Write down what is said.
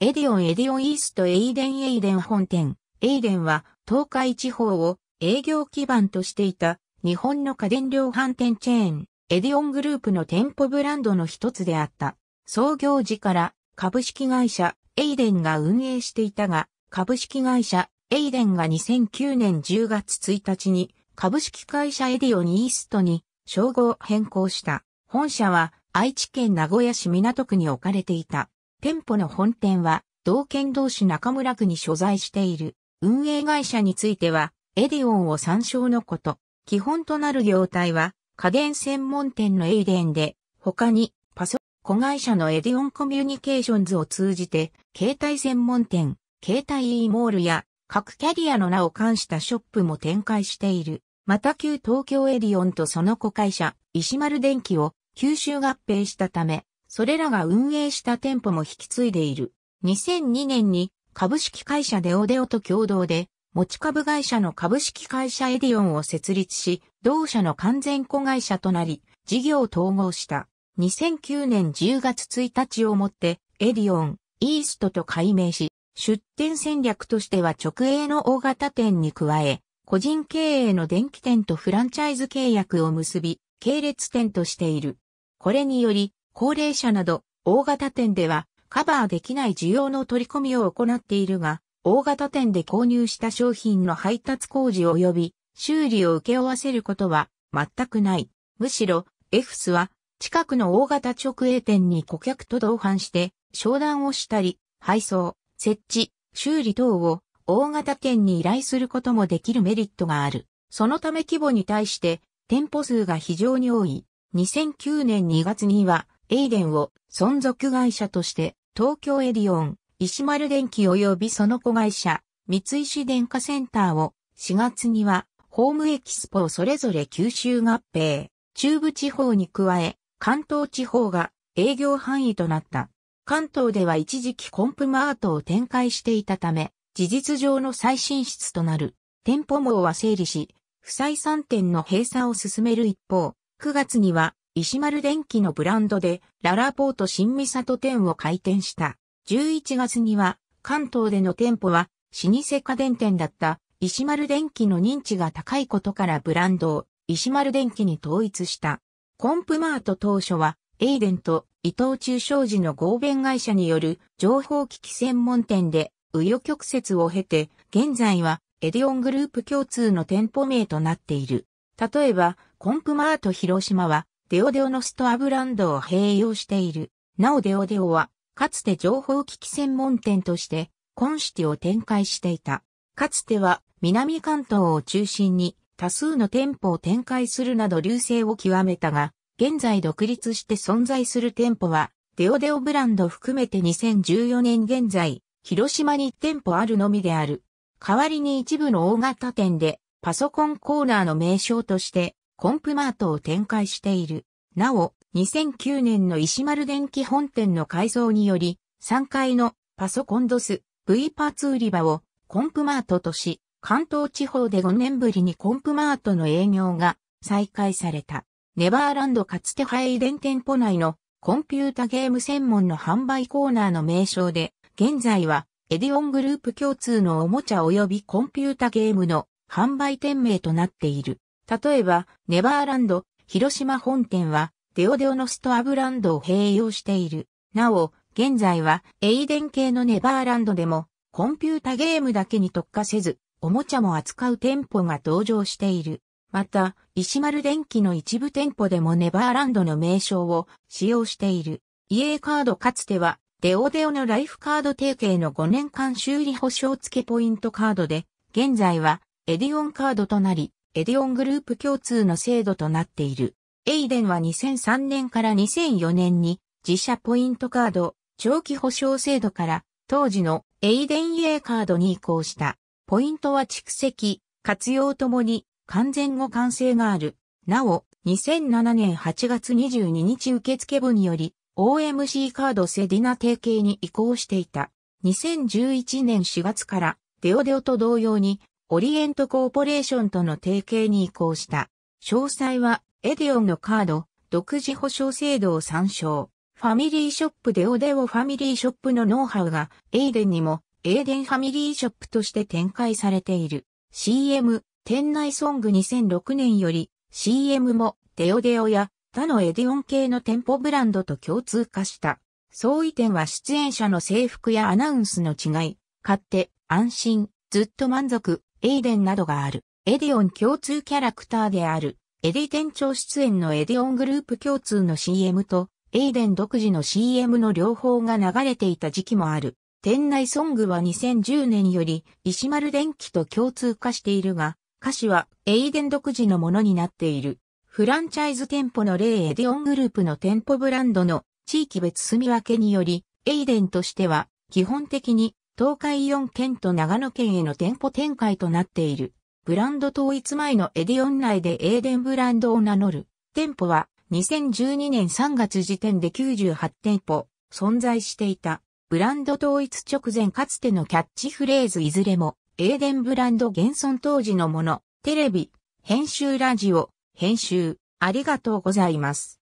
エディオンエディオンイーストエイデンエイデン本店。エイデンは東海地方を営業基盤としていた日本の家電量販店チェーン、エディオングループの店舗ブランドの一つであった。創業時から株式会社エイデンが運営していたが、株式会社エイデンが2009年10月1日に株式会社エディオンイーストに称号を変更した。本社は愛知県名古屋市港区に置かれていた。店舗の本店は、同県同市中村区に所在している。運営会社については、エディオンを参照のこと。基本となる業態は、家電専門店のエイデンで、他に、パソコン会社のエディオンコミュニケーションズを通じて、携帯専門店、携帯 e モールや、各キャリアの名を冠したショップも展開している。また旧東京エディオンとその子会社、石丸電機を吸収合併したため、それらが運営した店舗も引き継いでいる。2002年に株式会社デオデオと共同で、持ち株会社の株式会社エディオンを設立し、同社の完全子会社となり、事業を統合した。2009年10月1日をもって、エディオン、イーストと改名し、出店戦略としては直営の大型店に加え、個人経営の電気店とフランチャイズ契約を結び、系列店としている。これにより、高齢者など大型店ではカバーできない需要の取り込みを行っているが、大型店で購入した商品の配達工事及び修理を請け負わせることは全くない。むしろ、エフスは近くの大型直営店に顧客と同伴して商談をしたり、配送、設置、修理等を大型店に依頼することもできるメリットがある。そのため規模に対して店舗数が非常に多い。2009年2月にはエイデンを存続会社として、東京エディオン、石丸電機及びその子会社、三石電化センターを、4月には、ホームエキスポをそれぞれ九州合併、中部地方に加え、関東地方が営業範囲となった。関東では一時期コンプマートを展開していたため、事実上の再進出となる。店舗網は整理し、不採算店の閉鎖を進める一方、9月には石丸電機のブランドで、ララポート新三里店を開店した。11月には、関東での店舗は、老舗家電店だった石丸電機の認知が高いことからブランドを石丸電機に統一した。コンプマート当初は、エイデンと伊藤忠商事の合弁会社による情報機器専門店で、紆余曲折を経て、現在はエディオングループ共通の店舗名となっている。例えば、コンプマート広島は、デオデオノストアブランドを併用している。なおデオデオは、かつて情報機器専門店として、コンシティを展開していた。かつては、南関東を中心に、多数の店舗を展開するなど流星を極めたが、現在独立して存在する店舗は、デオデオブランド含めて2014年現在、広島に店舗あるのみである。代わりに一部の大型店で、パソコンコーナーの名称として、コンプマートを展開している。なお、2009年の石丸電機本店の改造により、3階のパソコンドス V パーツ売り場をコンプマートとし、関東地方で5年ぶりにコンプマートの営業が再開された。ネバーランドかつてハイデン店舗内のコンピュータゲーム専門の販売コーナーの名称で、現在はエディオングループ共通のおもちゃ及びコンピュータゲームの販売店名となっている。例えば、ネバーランド、広島本店は、デオデオノスとアブランドを併用している。なお、現在は、エイデン系のネバーランドでも、コンピュータゲームだけに特化せず、おもちゃも扱う店舗が登場している。また、石丸電機の一部店舗でもネバーランドの名称を使用している。EA カードかつては、デオデオのライフカード提携の5年間修理保証付けポイントカードで、現在はエディオンカードとなり、エディオングループ共通の制度となっている。エイデンは2003年から2004年に自社ポイントカード、長期保証制度から当時のエイデンイエーカードに移行した。ポイントは蓄積、活用ともに完全互換性がある。なお、2007年8月22日受付部により OMC カードセディナ提携に移行していた。2011年4月からデオデオと同様にオリエントコーポレーションとの提携に移行した。詳細は、エディオンのカード、独自保証制度を参照。ファミリーショップでオデオファミリーショップのノウハウが、エイデンにも、エイデンファミリーショップとして展開されている。CM、店内ソング2006年より、CM も、デオデオや、他のエディオン系の店舗ブランドと共通化した。相違点は出演者の制服やアナウンスの違い、買って、安心、ずっと満足、エイデンなどがある。エディオン共通キャラクターである。エディ店長出演のエディオングループ共通の CM と、エイデン独自の CM の両方が流れていた時期もある。店内ソングは2010年より石丸電機と共通化しているが、歌詞はエイデン独自のものになっている。フランチャイズ店舗の例エディオングループの店舗ブランドの地域別住み分けにより、エイデンとしては基本的に東海4県と長野県への店舗展開となっている。ブランド統一前のエディオン内でエーデンブランドを名乗る。店舗は2012年3月時点で98店舗存在していた。ブランド統一直前かつてのキャッチフレーズいずれもエーデンブランド現存当時のもの。テレビ、編集ラジオ、編集、ありがとうございます。